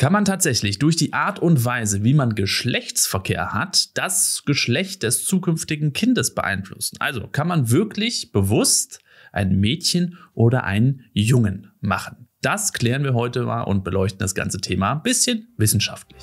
kann man tatsächlich durch die Art und Weise, wie man Geschlechtsverkehr hat, das Geschlecht des zukünftigen Kindes beeinflussen. Also kann man wirklich bewusst ein Mädchen oder einen Jungen machen. Das klären wir heute mal und beleuchten das ganze Thema ein bisschen wissenschaftlich.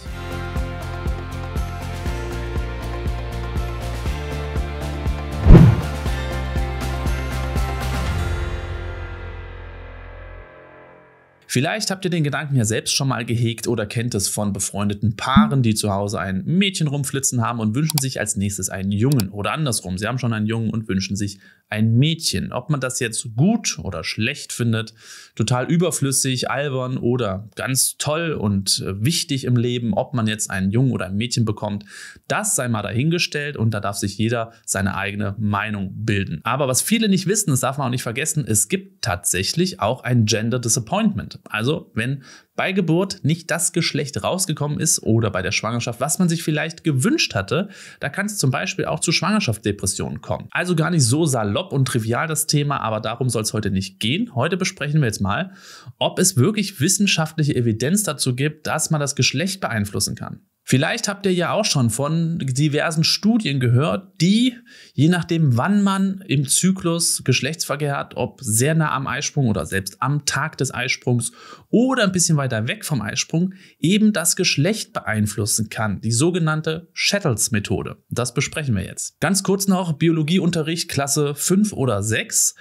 Vielleicht habt ihr den Gedanken ja selbst schon mal gehegt oder kennt es von befreundeten Paaren, die zu Hause ein Mädchen rumflitzen haben und wünschen sich als nächstes einen Jungen oder andersrum. Sie haben schon einen Jungen und wünschen sich ein Mädchen. Ob man das jetzt gut oder schlecht findet, total überflüssig, albern oder ganz toll und äh, wichtig im Leben, ob man jetzt einen Jungen oder ein Mädchen bekommt, das sei mal dahingestellt und da darf sich jeder seine eigene Meinung bilden. Aber was viele nicht wissen, das darf man auch nicht vergessen, es gibt tatsächlich auch ein Gender Disappointment. Also, wenn bei Geburt nicht das Geschlecht rausgekommen ist oder bei der Schwangerschaft, was man sich vielleicht gewünscht hatte, da kann es zum Beispiel auch zu Schwangerschaftsdepressionen kommen. Also gar nicht so salopp und trivial das Thema, aber darum soll es heute nicht gehen. Heute besprechen wir jetzt mal, ob es wirklich wissenschaftliche Evidenz dazu gibt, dass man das Geschlecht beeinflussen kann. Vielleicht habt ihr ja auch schon von diversen Studien gehört, die, je nachdem, wann man im Zyklus Geschlechtsverkehr hat, ob sehr nah am Eisprung oder selbst am Tag des Eisprungs oder ein bisschen weiter weg vom Eisprung, eben das Geschlecht beeinflussen kann. Die sogenannte shettles methode Das besprechen wir jetzt. Ganz kurz noch Biologieunterricht Klasse 5 oder 6.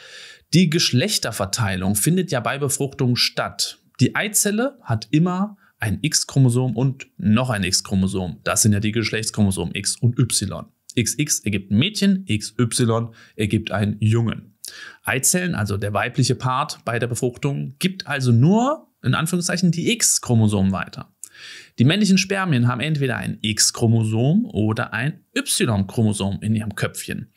Die Geschlechterverteilung findet ja bei Befruchtung statt. Die Eizelle hat immer ein X-Chromosom und noch ein X-Chromosom. Das sind ja die Geschlechtschromosomen X und Y. XX ergibt ein Mädchen, XY ergibt einen Jungen. Eizellen, also der weibliche Part bei der Befruchtung, gibt also nur in Anführungszeichen die X-Chromosomen weiter. Die männlichen Spermien haben entweder ein X-Chromosom oder ein Y-Chromosom in ihrem Köpfchen.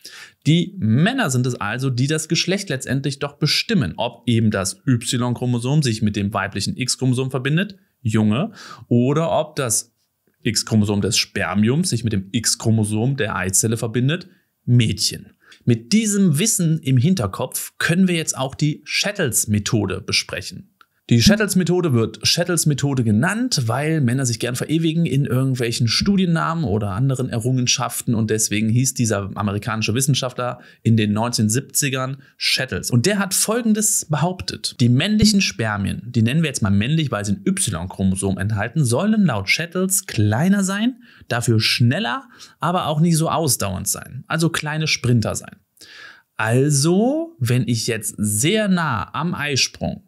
Die Männer sind es also, die das Geschlecht letztendlich doch bestimmen, ob eben das Y-Chromosom sich mit dem weiblichen X-Chromosom verbindet Junge oder ob das X-Chromosom des Spermiums sich mit dem X-Chromosom der Eizelle verbindet, Mädchen. Mit diesem Wissen im Hinterkopf können wir jetzt auch die shettles methode besprechen. Die Shettles-Methode wird Shettles-Methode genannt, weil Männer sich gern verewigen in irgendwelchen Studiennamen oder anderen Errungenschaften und deswegen hieß dieser amerikanische Wissenschaftler in den 1970ern Shettles. Und der hat Folgendes behauptet. Die männlichen Spermien, die nennen wir jetzt mal männlich, weil sie ein Y-Chromosom enthalten, sollen laut Shettles kleiner sein, dafür schneller, aber auch nicht so ausdauernd sein. Also kleine Sprinter sein. Also, wenn ich jetzt sehr nah am Eisprung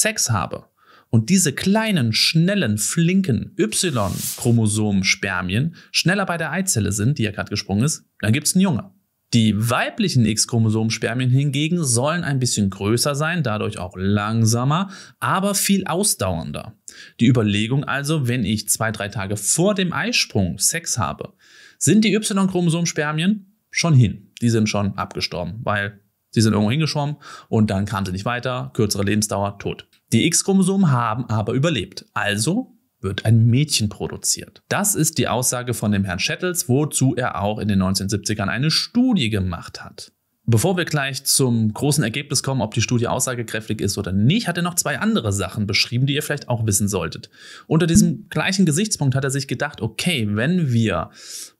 Sex habe und diese kleinen, schnellen, flinken Y-Chromosom-Spermien schneller bei der Eizelle sind, die ja gerade gesprungen ist, dann gibt es einen Junge. Die weiblichen X-Chromosom-Spermien hingegen sollen ein bisschen größer sein, dadurch auch langsamer, aber viel ausdauernder. Die Überlegung also, wenn ich zwei, drei Tage vor dem Eisprung Sex habe, sind die Y-Chromosom-Spermien schon hin. Die sind schon abgestorben, weil Sie sind irgendwo hingeschwommen und dann kamen sie nicht weiter, kürzere Lebensdauer, tot. Die X-Chromosomen haben aber überlebt. Also wird ein Mädchen produziert. Das ist die Aussage von dem Herrn Shettles, wozu er auch in den 1970ern eine Studie gemacht hat. Bevor wir gleich zum großen Ergebnis kommen, ob die Studie aussagekräftig ist oder nicht, hat er noch zwei andere Sachen beschrieben, die ihr vielleicht auch wissen solltet. Unter diesem gleichen Gesichtspunkt hat er sich gedacht, okay, wenn wir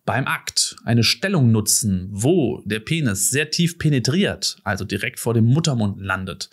beim Akt eine Stellung nutzen, wo der Penis sehr tief penetriert, also direkt vor dem Muttermund landet,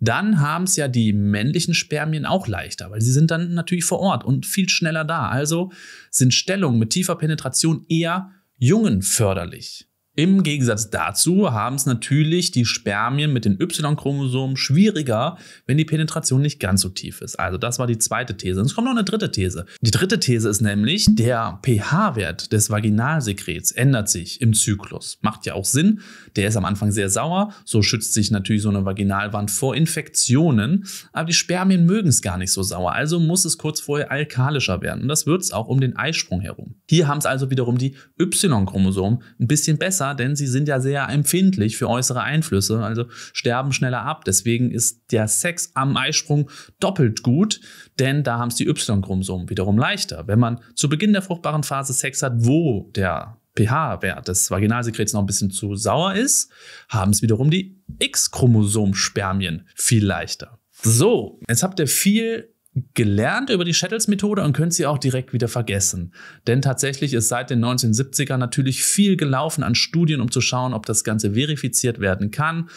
dann haben es ja die männlichen Spermien auch leichter, weil sie sind dann natürlich vor Ort und viel schneller da. Also sind Stellungen mit tiefer Penetration eher Jungen förderlich. Im Gegensatz dazu haben es natürlich die Spermien mit den Y-Chromosomen schwieriger, wenn die Penetration nicht ganz so tief ist. Also das war die zweite These. Und es kommt noch eine dritte These. Die dritte These ist nämlich, der pH-Wert des Vaginalsekrets ändert sich im Zyklus. Macht ja auch Sinn. Der ist am Anfang sehr sauer. So schützt sich natürlich so eine Vaginalwand vor Infektionen. Aber die Spermien mögen es gar nicht so sauer. Also muss es kurz vorher alkalischer werden. Und das wird es auch um den Eisprung herum. Hier haben es also wiederum die Y-Chromosomen ein bisschen besser besser, denn sie sind ja sehr empfindlich für äußere Einflüsse, also sterben schneller ab. Deswegen ist der Sex am Eisprung doppelt gut, denn da haben es die Y-Chromosomen wiederum leichter. Wenn man zu Beginn der fruchtbaren Phase Sex hat, wo der pH-Wert des Vaginalsekrets noch ein bisschen zu sauer ist, haben es wiederum die X-Chromosom-Spermien viel leichter. So, jetzt habt ihr viel gelernt über die Shettles-Methode und könnt sie auch direkt wieder vergessen. Denn tatsächlich ist seit den 1970ern natürlich viel gelaufen an Studien, um zu schauen, ob das Ganze verifiziert werden kann.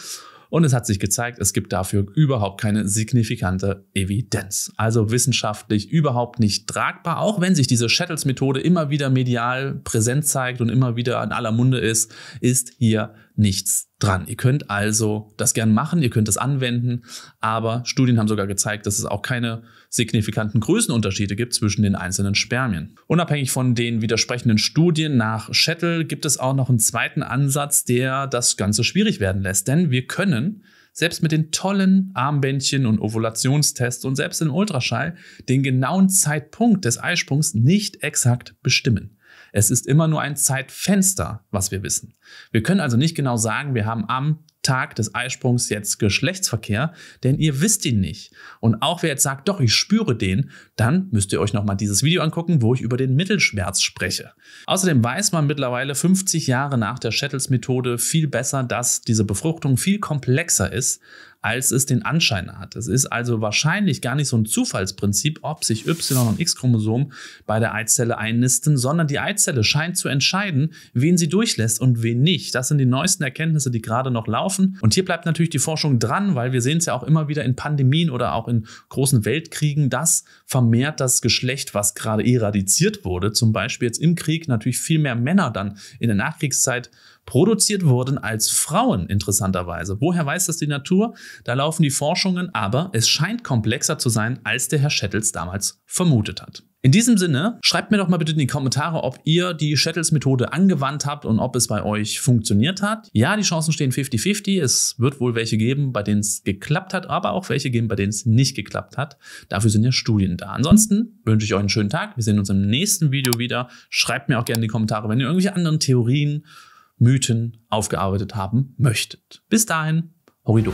Und es hat sich gezeigt, es gibt dafür überhaupt keine signifikante Evidenz. Also wissenschaftlich überhaupt nicht tragbar, auch wenn sich diese Shettles-Methode immer wieder medial präsent zeigt und immer wieder an aller Munde ist, ist hier nichts dran. Ihr könnt also das gern machen, ihr könnt das anwenden, aber Studien haben sogar gezeigt, dass es auch keine signifikanten Größenunterschiede gibt zwischen den einzelnen Spermien. Unabhängig von den widersprechenden Studien nach Shettle gibt es auch noch einen zweiten Ansatz, der das Ganze schwierig werden lässt, denn wir können selbst mit den tollen Armbändchen und Ovulationstests und selbst im Ultraschall den genauen Zeitpunkt des Eisprungs nicht exakt bestimmen. Es ist immer nur ein Zeitfenster, was wir wissen. Wir können also nicht genau sagen, wir haben am Tag des Eisprungs jetzt Geschlechtsverkehr, denn ihr wisst ihn nicht. Und auch wer jetzt sagt, doch, ich spüre den, dann müsst ihr euch nochmal dieses Video angucken, wo ich über den Mittelschmerz spreche. Außerdem weiß man mittlerweile 50 Jahre nach der Shettles-Methode viel besser, dass diese Befruchtung viel komplexer ist, als es den Anschein hat. Es ist also wahrscheinlich gar nicht so ein Zufallsprinzip, ob sich Y- und X-Chromosom bei der Eizelle einnisten, sondern die Eizelle scheint zu entscheiden, wen sie durchlässt und wen nicht. Das sind die neuesten Erkenntnisse, die gerade noch laufen. Und hier bleibt natürlich die Forschung dran, weil wir sehen es ja auch immer wieder in Pandemien oder auch in großen Weltkriegen, dass vermehrt das Geschlecht, was gerade eradiziert wurde, zum Beispiel jetzt im Krieg natürlich viel mehr Männer dann in der Nachkriegszeit produziert wurden als Frauen, interessanterweise. Woher weiß das die Natur? Da laufen die Forschungen, aber es scheint komplexer zu sein, als der Herr Schettels damals vermutet hat. In diesem Sinne, schreibt mir doch mal bitte in die Kommentare, ob ihr die Shettles-Methode angewandt habt und ob es bei euch funktioniert hat. Ja, die Chancen stehen 50-50. Es wird wohl welche geben, bei denen es geklappt hat, aber auch welche geben, bei denen es nicht geklappt hat. Dafür sind ja Studien da. Ansonsten wünsche ich euch einen schönen Tag. Wir sehen uns im nächsten Video wieder. Schreibt mir auch gerne in die Kommentare, wenn ihr irgendwelche anderen Theorien Mythen aufgearbeitet haben möchtet. Bis dahin, Horido.